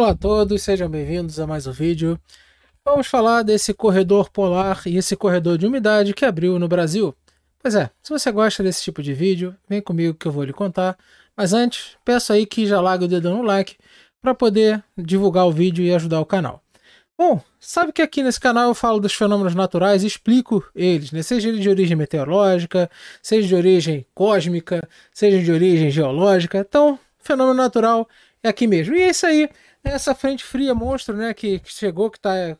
Olá a todos, sejam bem-vindos a mais um vídeo. Vamos falar desse corredor polar e esse corredor de umidade que abriu no Brasil. Pois é, se você gosta desse tipo de vídeo, vem comigo que eu vou lhe contar. Mas antes, peço aí que já largue o dedo no like para poder divulgar o vídeo e ajudar o canal. Bom, sabe que aqui nesse canal eu falo dos fenômenos naturais e explico eles, né? seja ele de origem meteorológica, seja de origem cósmica, seja de origem geológica. Então, fenômeno natural é aqui mesmo. E é isso aí. É essa frente fria monstro, né, que, que chegou, que está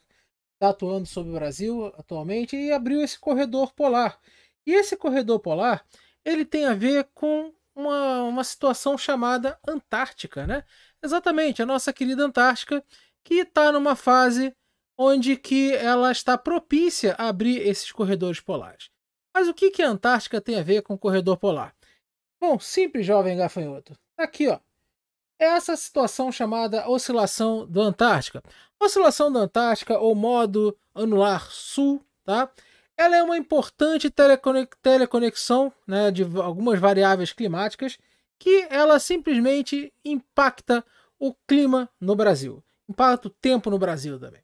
tá atuando sobre o Brasil atualmente e abriu esse corredor polar. E esse corredor polar, ele tem a ver com uma, uma situação chamada Antártica, né? Exatamente, a nossa querida Antártica, que está numa fase onde que ela está propícia a abrir esses corredores polares. Mas o que, que a Antártica tem a ver com o corredor polar? Bom, simples, jovem gafanhoto. Tá aqui, ó é essa situação chamada oscilação da Antártica. Oscilação da Antártica, ou modo anular sul, tá? ela é uma importante teleconexão né, de algumas variáveis climáticas que ela simplesmente impacta o clima no Brasil, impacta o tempo no Brasil também.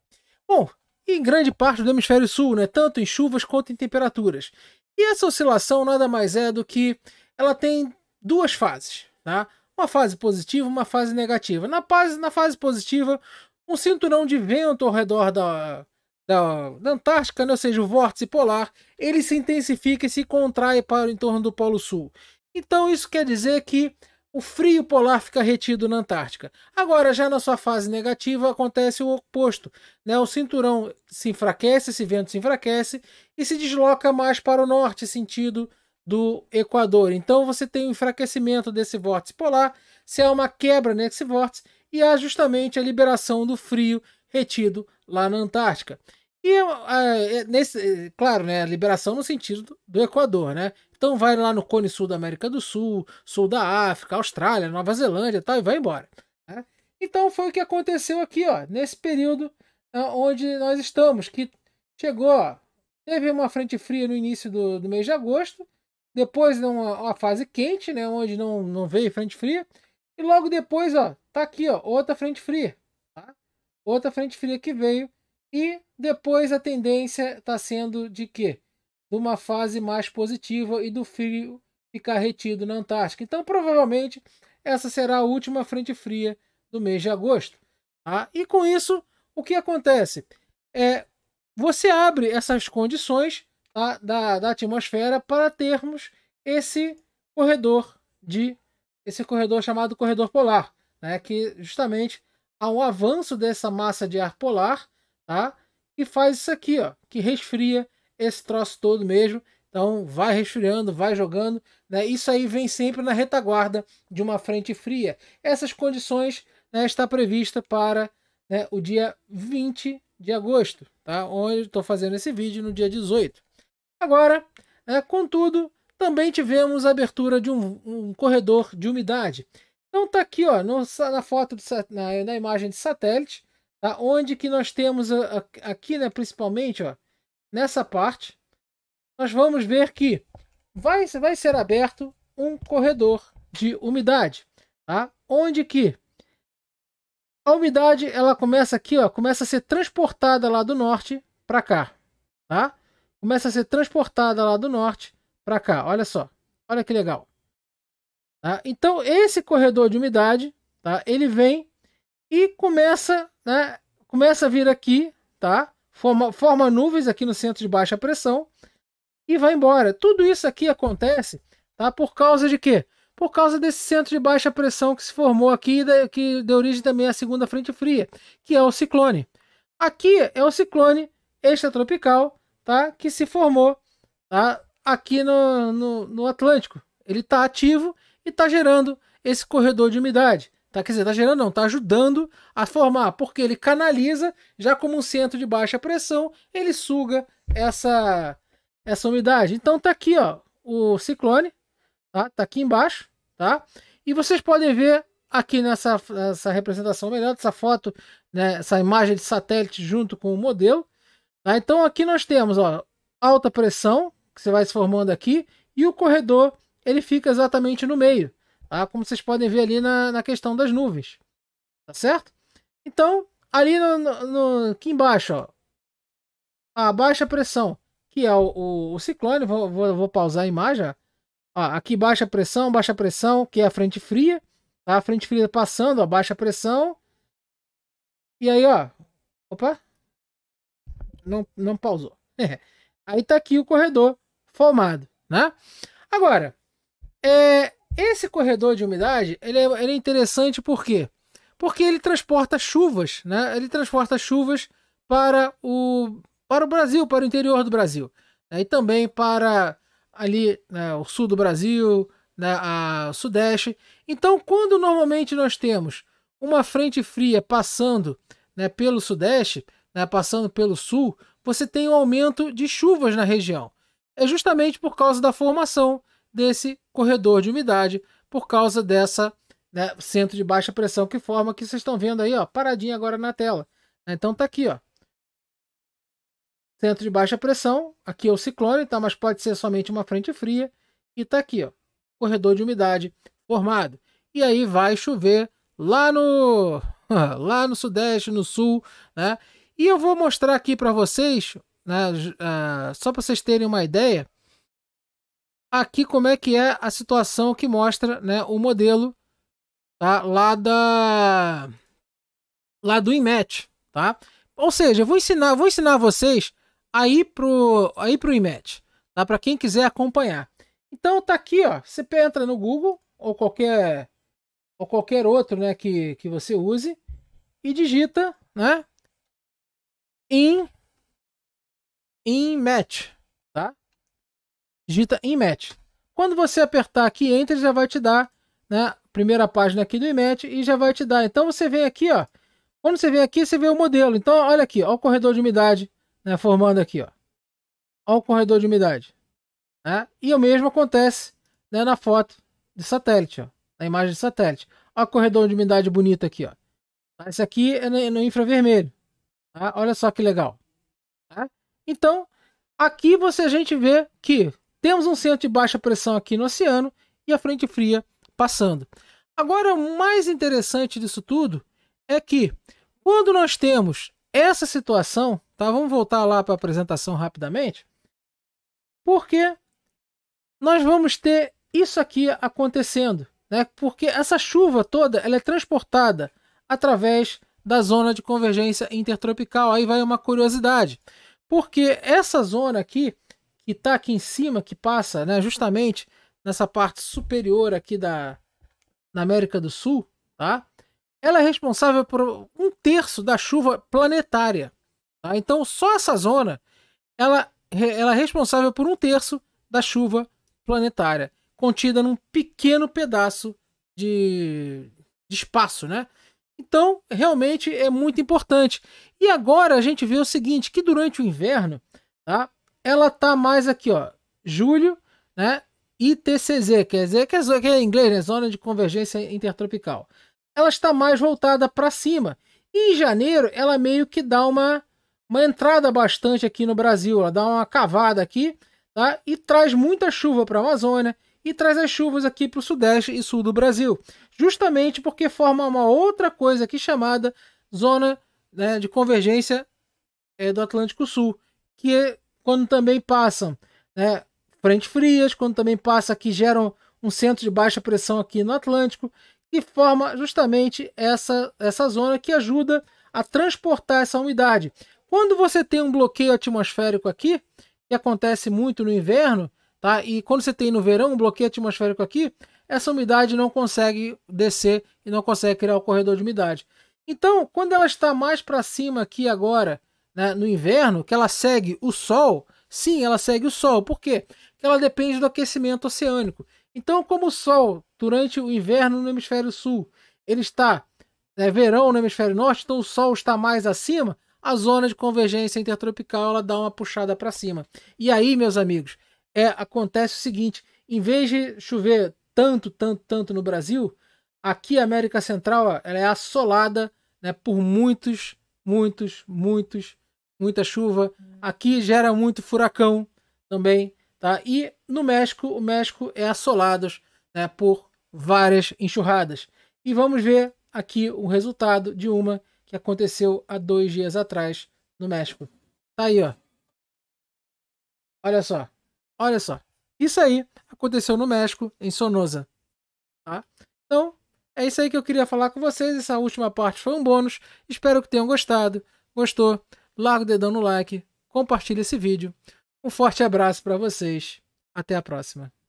Bom, em grande parte do hemisfério sul, né, tanto em chuvas quanto em temperaturas. E essa oscilação nada mais é do que ela tem duas fases. Tá? Uma fase positiva, uma fase negativa. Na fase, na fase positiva, um cinturão de vento ao redor da, da, da Antártica, né? ou seja, o vórtice polar, ele se intensifica e se contrai para o entorno do Polo Sul. Então isso quer dizer que o frio polar fica retido na Antártica. Agora, já na sua fase negativa, acontece o oposto. Né? O cinturão se enfraquece, esse vento se enfraquece e se desloca mais para o norte, sentido do Equador. Então você tem o um enfraquecimento desse vórtice polar, se há uma quebra nesse vórtice e há justamente a liberação do frio retido lá na Antártica. E é, é, nesse, é, claro, né, a liberação no sentido do, do Equador, né? Então vai lá no Cone Sul da América do Sul, Sul da África, Austrália, Nova Zelândia, tal e vai embora. Né? Então foi o que aconteceu aqui, ó, nesse período né, onde nós estamos, que chegou, ó, teve uma frente fria no início do, do mês de agosto, depois uma, uma fase quente, né? Onde não, não veio frente fria. E logo depois, ó, tá aqui, ó, outra frente fria. Tá? Outra frente fria que veio. E depois a tendência está sendo de quê? De uma fase mais positiva e do frio ficar retido na Antártica. Então, provavelmente, essa será a última frente fria do mês de agosto. Tá? E com isso, o que acontece? É, você abre essas condições da, da, da atmosfera para termos esse corredor de esse corredor chamado corredor polar, né? que justamente há um avanço dessa massa de ar polar, tá? que faz isso aqui, ó, que resfria esse troço todo mesmo. Então vai resfriando, vai jogando. Né? Isso aí vem sempre na retaguarda de uma frente fria. Essas condições né, está prevista para né, o dia 20 de agosto, tá? onde estou fazendo esse vídeo no dia 18. Agora, é, contudo, também tivemos a abertura de um, um corredor de umidade. Então tá aqui ó, no, na foto, do, na, na, imagem de satélite, tá? onde que nós temos a, a, aqui, né, principalmente, ó, nessa parte, nós vamos ver que vai, vai ser aberto um corredor de umidade, tá? onde que a umidade ela começa aqui, ó, começa a ser transportada lá do norte para cá, tá? começa a ser transportada lá do norte para cá. Olha só, olha que legal. Tá? Então esse corredor de umidade, tá? Ele vem e começa, né? Começa a vir aqui, tá? Forma, forma nuvens aqui no centro de baixa pressão e vai embora. Tudo isso aqui acontece, tá? Por causa de quê? Por causa desse centro de baixa pressão que se formou aqui, que deu origem também à segunda frente fria, que é o ciclone. Aqui é o ciclone extratropical tá? que se formou tá? aqui no, no, no Atlântico. Ele está ativo e está gerando esse corredor de umidade. Tá, quer dizer, está gerando não, está ajudando a formar, porque ele canaliza, já como um centro de baixa pressão, ele suga essa, essa umidade. Então tá aqui ó, o ciclone, tá? tá aqui embaixo, tá? E vocês podem ver aqui nessa essa representação melhor, dessa foto, né, essa imagem de satélite junto com o modelo, Tá? Então aqui nós temos ó, alta pressão, que você vai se formando aqui, e o corredor ele fica exatamente no meio, tá? como vocês podem ver ali na, na questão das nuvens. Tá certo? Então, ali no, no, aqui embaixo, ó, a baixa pressão, que é o, o, o ciclone, vou, vou, vou, pausar a imagem. Ó, aqui baixa pressão, baixa pressão, que é a frente fria. Tá? A frente fria passando, ó, baixa pressão. E aí, ó. Opa! não, não pausou. É. Aí tá aqui o corredor formado, né? Agora, é, esse corredor de umidade, ele é, ele é interessante por quê? Porque ele transporta chuvas, né? Ele transporta chuvas para o, para o Brasil, para o interior do Brasil. Né? E também para ali né, o sul do Brasil, né, a sudeste. Então, quando normalmente nós temos uma frente fria passando né, pelo sudeste, né, passando pelo sul, você tem um aumento de chuvas na região. É justamente por causa da formação desse corredor de umidade, por causa dessa né, centro de baixa pressão que forma, que vocês estão vendo aí, ó, paradinha agora na tela. Então tá aqui, ó. Centro de baixa pressão, aqui é o ciclone, tá? Mas pode ser somente uma frente fria. E tá aqui, ó. Corredor de umidade formado. E aí vai chover lá no lá no sudeste, no sul, né? E eu vou mostrar aqui para vocês, né, uh, só para vocês terem uma ideia, aqui como é que é a situação que mostra né, o modelo tá, lá, da, lá do IMET. Tá? Ou seja, eu vou ensinar, vou ensinar vocês aí ir para pro IMET, tá? Para quem quiser acompanhar. Então tá aqui, ó. Você entra no Google ou qualquer ou qualquer outro, né, que, que você use e digita, né, em em match, tá? Digita em match. Quando você apertar aqui enter já vai te dar, né, primeira página aqui do IMATCH e já vai te dar. Então você vem aqui, ó. Quando você vem aqui, você vê o modelo. Então olha aqui, ó, o corredor de umidade, né, formando aqui, ó. Ó o corredor de umidade, né? E o mesmo acontece, né, na foto de satélite, ó, na imagem de satélite. Ó o corredor de umidade bonito aqui, ó. Esse aqui é no é infravermelho. Tá? Olha só que legal. Tá? Então, aqui você a gente vê que temos um centro de baixa pressão aqui no oceano e a frente fria passando. Agora, o mais interessante disso tudo é que quando nós temos essa situação, tá? Vamos voltar lá para a apresentação rapidamente, porque nós vamos ter isso aqui acontecendo, né? Porque essa chuva toda ela é transportada através da zona de convergência intertropical. Aí vai uma curiosidade, porque essa zona aqui, que está aqui em cima, que passa né, justamente nessa parte superior aqui da na América do Sul, tá? ela é responsável por um terço da chuva planetária. Tá? Então, só essa zona ela, ela é responsável por um terço da chuva planetária, contida num pequeno pedaço de, de espaço, né? Então, realmente é muito importante. E agora a gente vê o seguinte, que durante o inverno, tá? Ela tá mais aqui, ó, julho, né? ITCZ, quer dizer que é, que é em inglês, né? Zona de Convergência Intertropical. Ela está mais voltada para cima. E em janeiro, ela meio que dá uma, uma entrada bastante aqui no Brasil. Ela dá uma cavada aqui tá? e traz muita chuva para a Amazônia e traz as chuvas aqui para o Sudeste e Sul do Brasil justamente porque forma uma outra coisa aqui chamada zona né, de convergência é, do Atlântico Sul, que é quando também passam né, frentes frias, quando também passa que geram um centro de baixa pressão aqui no Atlântico, que forma justamente essa, essa zona que ajuda a transportar essa umidade. Quando você tem um bloqueio atmosférico aqui, que acontece muito no inverno, tá? E quando você tem no verão um bloqueio atmosférico aqui, essa umidade não consegue descer e não consegue criar o corredor de umidade. Então, quando ela está mais para cima aqui agora, né, no inverno, que ela segue o Sol, sim, ela segue o Sol. Por quê? Porque ela depende do aquecimento oceânico. Então, como o Sol, durante o inverno no hemisfério sul, ele está né, verão no hemisfério norte, então o Sol está mais acima, a zona de convergência intertropical ela dá uma puxada para cima. E aí, meus amigos, é, acontece o seguinte: em vez de chover tanto, tanto, tanto no Brasil, aqui a América Central ela é assolada né, por muitos, muitos, muitos, muita chuva. Hum. Aqui gera muito furacão também, tá? E no México, o México é assolado né, por várias enxurradas. E vamos ver aqui o resultado de uma que aconteceu há dois dias atrás no México. Tá aí, ó. Olha só. Olha só. Isso aí aconteceu no México, em Sonosa, Tá? Então, é isso aí que eu queria falar com vocês. Essa última parte foi um bônus. Espero que tenham gostado. Gostou? Larga o dedão no like, compartilhe esse vídeo. Um forte abraço para vocês. Até a próxima.